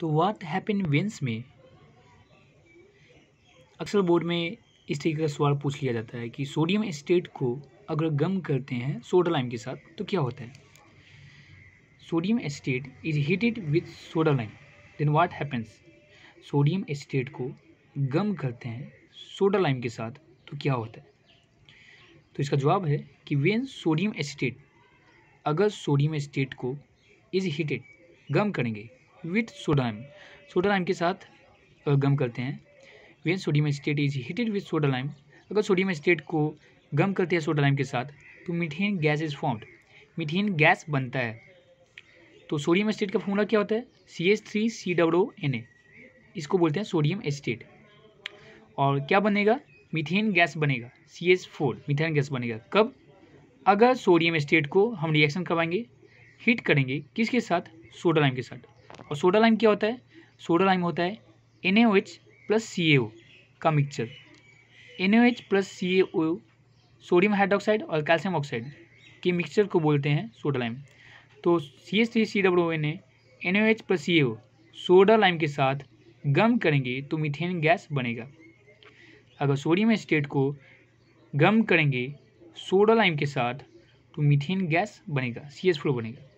तो what happen veins में अक्सर बोर्ड में इस तरीके का सवाल पूछ लिया जाता है कि सोडियम एस्टेट को अगर गम करते हैं सोडा लाइम के साथ तो क्या होता है sodium acetate is heated with soda lime then what happens sodium acetate को गम करते हैं सोडा लाइम के साथ तो क्या होता है तो इसका जवाब है कि वेन सोडियम एस्टेट अगर सोडियम एस्टेट को इज हीटेड गम करेंगे विथ सोडालाइम सोडालाइम के साथ गम करते हैं when sodium acetate is heated with soda lime अगर सोडियम एस्टेट को गम करते हैं सोडालाइम के साथ तो methane gas is formed methane gas बनता है तो सोडियम एस्टेट का फॉर्मूला क्या होता है C H three C double N A इसको बोलते हैं सोडियम एस्टेट और क्या बनेगा मिथेन गैस बनेगा C H four methane gas बनेगा कब अगर सोडियम एस्टेट को हम रिएक्शन करवाएंगे हीट करेंगे किसके साथ सोडा लाइम के साथ और सोडा लाइम क्या होता है सोडा लाइम होता है एन प्लस सी का mixture N plus C sodium hydroxide और कैल्शियम ऑक्साइड के मिक्सचर को बोलते हैं सोडा लाइम तो C S three C double N N O H plus C A soda lime के साथ गम करेंगे तो मीथेन गैस बनेगा अगर सोडियम एस्टेट को गम करेंगे सोडा लाइम के साथ तो मीथेन गैस बनेगा सी एच फ्लो बनेगा